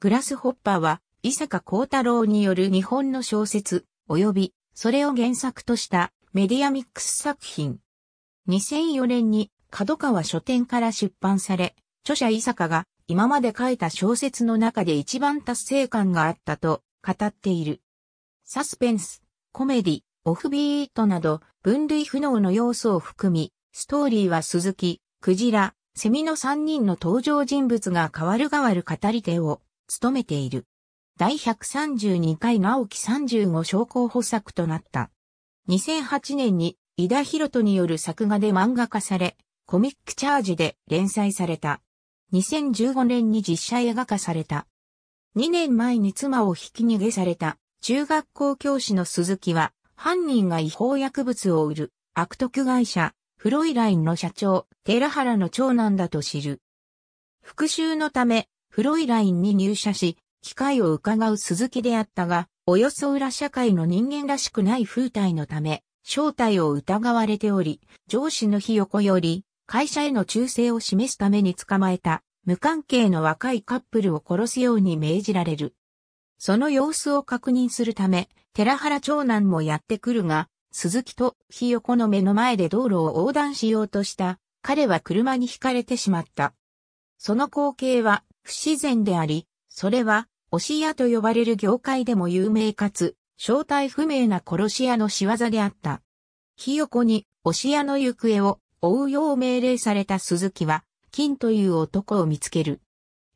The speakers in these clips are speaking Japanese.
グラスホッパーは、伊坂幸太郎による日本の小説、及び、それを原作としたメディアミックス作品。2004年に角川書店から出版され、著者伊坂が今まで書いた小説の中で一番達成感があったと語っている。サスペンス、コメディ、オフビートなど分類不能の要素を含み、ストーリーは鈴木、クジラ、セミの3人の登場人物が変わる変わる語り手を務めている。第132回直木35商工補作となった。2008年に井田博人による作画で漫画化され、コミックチャージで連載された。2015年に実写映画化された。2年前に妻を引き逃げされた中学校教師の鈴木は犯人が違法薬物を売る悪徳会社フロイラインの社長寺原の長男だと知る。復讐のためフロイラインに入社し、機会を伺う鈴木であったが、およそ裏社会の人間らしくない風体のため、正体を疑われており、上司の日横より、会社への忠誠を示すために捕まえた、無関係の若いカップルを殺すように命じられる。その様子を確認するため、寺原長男もやってくるが、鈴木とひよこの目の前で道路を横断しようとした、彼は車にひかれてしまった。その光景は不自然であり、それは、押し屋と呼ばれる業界でも有名かつ、正体不明な殺し屋の仕業であった。ひよこに、押し屋の行方を追うよう命令された鈴木は、金という男を見つける。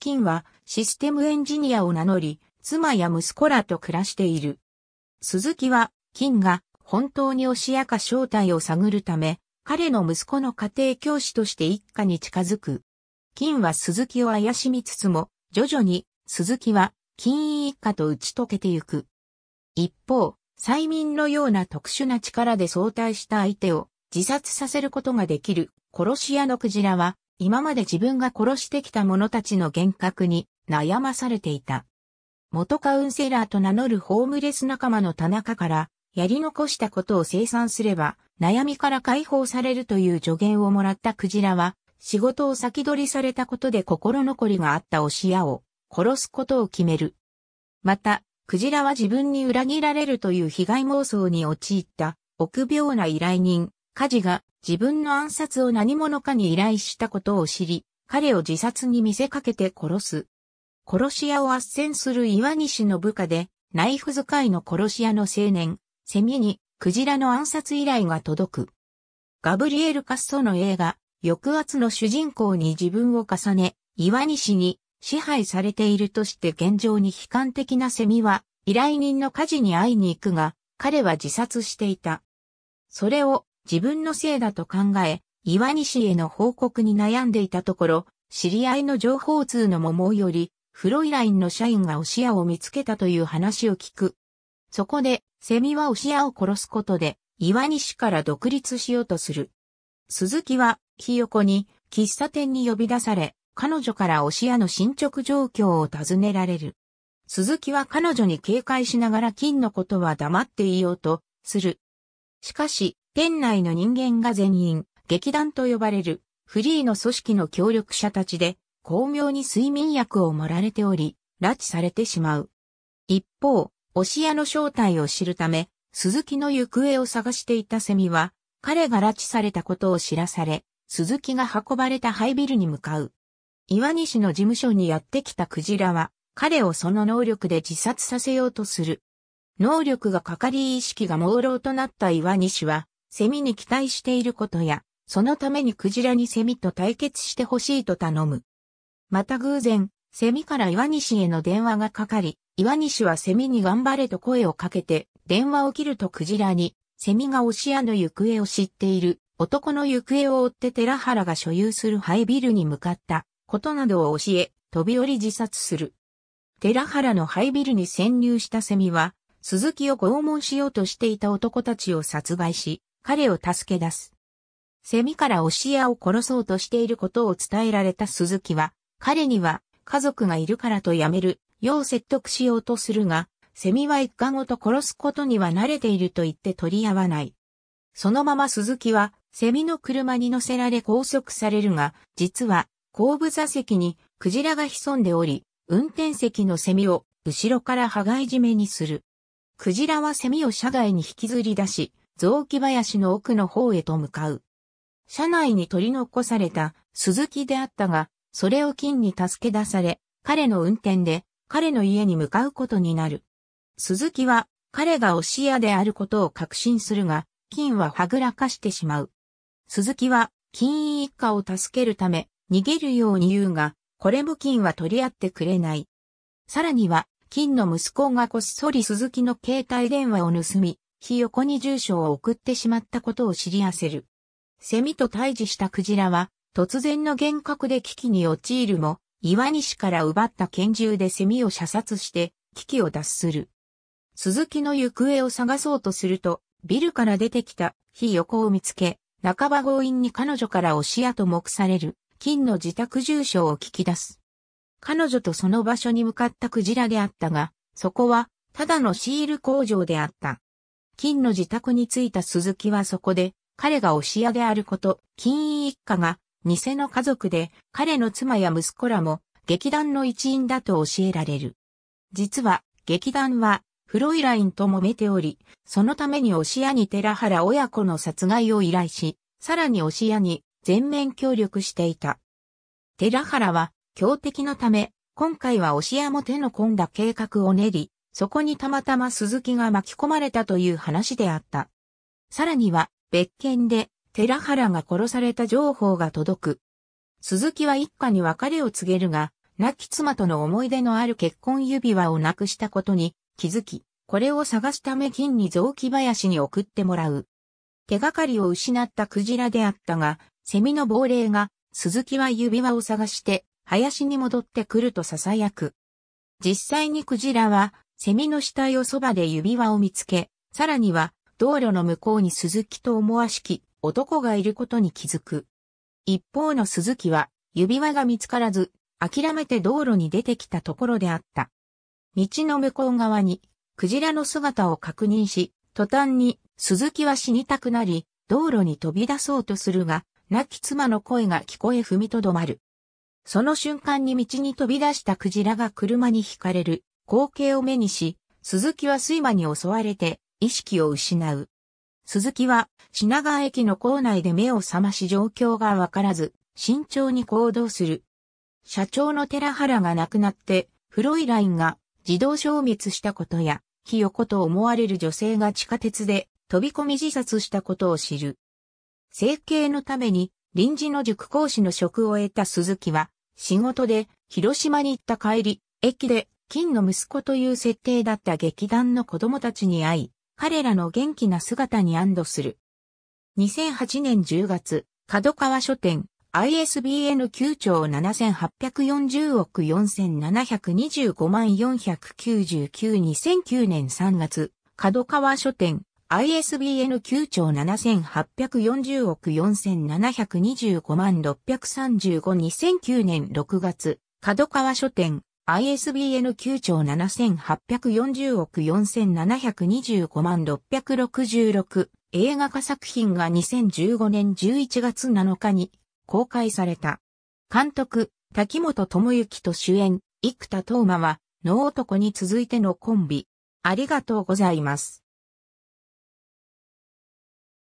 金は、システムエンジニアを名乗り、妻や息子らと暮らしている。鈴木は、金が、本当に押し屋か正体を探るため、彼の息子の家庭教師として一家に近づく。金は鈴木を怪しみつつも、徐々に鈴木は金一家と打ち解けてゆく。一方、催眠のような特殊な力で相対した相手を自殺させることができる殺し屋のクジラは今まで自分が殺してきた者たちの幻覚に悩まされていた。元カウンセラーと名乗るホームレス仲間の田中からやり残したことを清算すれば悩みから解放されるという助言をもらったクジラは仕事を先取りされたことで心残りがあった押屋を殺すことを決める。また、クジラは自分に裏切られるという被害妄想に陥った臆病な依頼人、カジが自分の暗殺を何者かに依頼したことを知り、彼を自殺に見せかけて殺す。殺し屋を圧旋する岩西の部下で、ナイフ使いの殺し屋の青年、セミに、クジラの暗殺依頼が届く。ガブリエル・カッソの映画、抑圧の主人公に自分を重ね、岩西に支配されているとして現状に悲観的なセミは、依頼人の火事に会いに行くが、彼は自殺していた。それを自分のせいだと考え、岩西への報告に悩んでいたところ、知り合いの情報通の桃より、フロイラインの社員がオシアを見つけたという話を聞く。そこで、セミはオシアを殺すことで、岩西から独立しようとする。鈴木は、ひよこに、喫茶店に呼び出され、彼女から押し屋の進捗状況を尋ねられる。鈴木は彼女に警戒しながら金のことは黙っていようと、する。しかし、店内の人間が全員、劇団と呼ばれる、フリーの組織の協力者たちで、巧妙に睡眠薬を盛られており、拉致されてしまう。一方、押し屋の正体を知るため、鈴木の行方を探していたセミは、彼が拉致されたことを知らされ、鈴木が運ばれた廃ビルに向かう。岩西の事務所にやってきたクジラは、彼をその能力で自殺させようとする。能力がかかり意識が朦朧となった岩西は、セミに期待していることや、そのためにクジラにセミと対決してほしいと頼む。また偶然、セミから岩西への電話がかかり、岩西はセミに頑張れと声をかけて、電話を切るとクジラにセミがオシアの行方を知っている男の行方を追って寺原が所有するハイビルに向かったことなどを教え、飛び降り自殺する。寺原のハイビルに潜入したセミは、鈴木を拷問しようとしていた男たちを殺害し、彼を助け出す。セミからオシアを殺そうとしていることを伝えられた鈴木は、彼には家族がいるからとやめるよう説得しようとするが、セミは一家ごと殺すことには慣れていると言って取り合わない。そのまま鈴木は、セミの車に乗せられ拘束されるが、実は、後部座席にクジラが潜んでおり、運転席のセミを後ろから羽交い締めにする。クジラはセミを車外に引きずり出し、雑木林の奥の方へと向かう。車内に取り残された鈴木であったが、それを金に助け出され、彼の運転で彼の家に向かうことになる。鈴木は彼が推し屋であることを確信するが、金ははぐらかしてしまう。鈴木は金一家を助けるため逃げるように言うが、これも金は取り合ってくれない。さらには、金の息子がこっそり鈴木の携帯電話を盗み、ひ横に住所を送ってしまったことを知り合せる。セミと対峙したクジラは、突然の幻覚で危機に陥るも、岩西から奪った拳銃でセミを射殺して、危機を脱する。鈴木の行方を探そうとすると、ビルから出てきた火横を見つけ、半ば強引に彼女から押し屋と目される、金の自宅住所を聞き出す。彼女とその場所に向かったクジラであったが、そこは、ただのシール工場であった。金の自宅に着いた鈴木はそこで、彼が押し屋であること、金一家が、偽の家族で、彼の妻や息子らも、劇団の一員だと教えられる。実は、劇団は、フロイラインともめており、そのためにオシアに寺原親子の殺害を依頼し、さらにオシアに全面協力していた。寺原は強敵のため、今回はオシアも手の込んだ計画を練り、そこにたまたま鈴木が巻き込まれたという話であった。さらには、別件で、寺原が殺された情報が届く。鈴木は一家に別れを告げるが、亡き妻との思い出のある結婚指輪をなくしたことに気づき、これを探すため金に雑木林に送ってもらう。手がかりを失ったクジラであったが、セミの亡霊が、鈴木は指輪を探して、林に戻ってくると囁く。実際にクジラは、セミの死体をそばで指輪を見つけ、さらには、道路の向こうに鈴木と思わしき男がいることに気づく。一方の鈴木は、指輪が見つからず、諦めて道路に出てきたところであった。道の向こう側に、クジラの姿を確認し、途端に、鈴木は死にたくなり、道路に飛び出そうとするが、亡き妻の声が聞こえ踏みとどまる。その瞬間に道に飛び出したクジラが車に惹かれる光景を目にし、鈴木は睡魔に襲われて意識を失う。鈴木は品川駅の構内で目を覚まし状況がわからず、慎重に行動する。社長の寺原が亡くなって、フロイラインが自動消滅したことや、ひよこと思われる女性が地下鉄で飛び込み自殺したことを知る。整形のために臨時の塾講師の職を得た鈴木は、仕事で広島に行った帰り、駅で金の息子という設定だった劇団の子供たちに会い、彼らの元気な姿に安堵する。2008年10月、角川書店、ISBN 9兆7840億4725万4992009年3月、角川書店、ISBN 9兆7840億4725万6352009年6月、角川書店、ISBN 9兆7840億4725万666映画化作品が2015年11月7日に公開された。監督、滝本智之と主演、生田斗真は、能男に続いてのコンビ。ありがとうございます。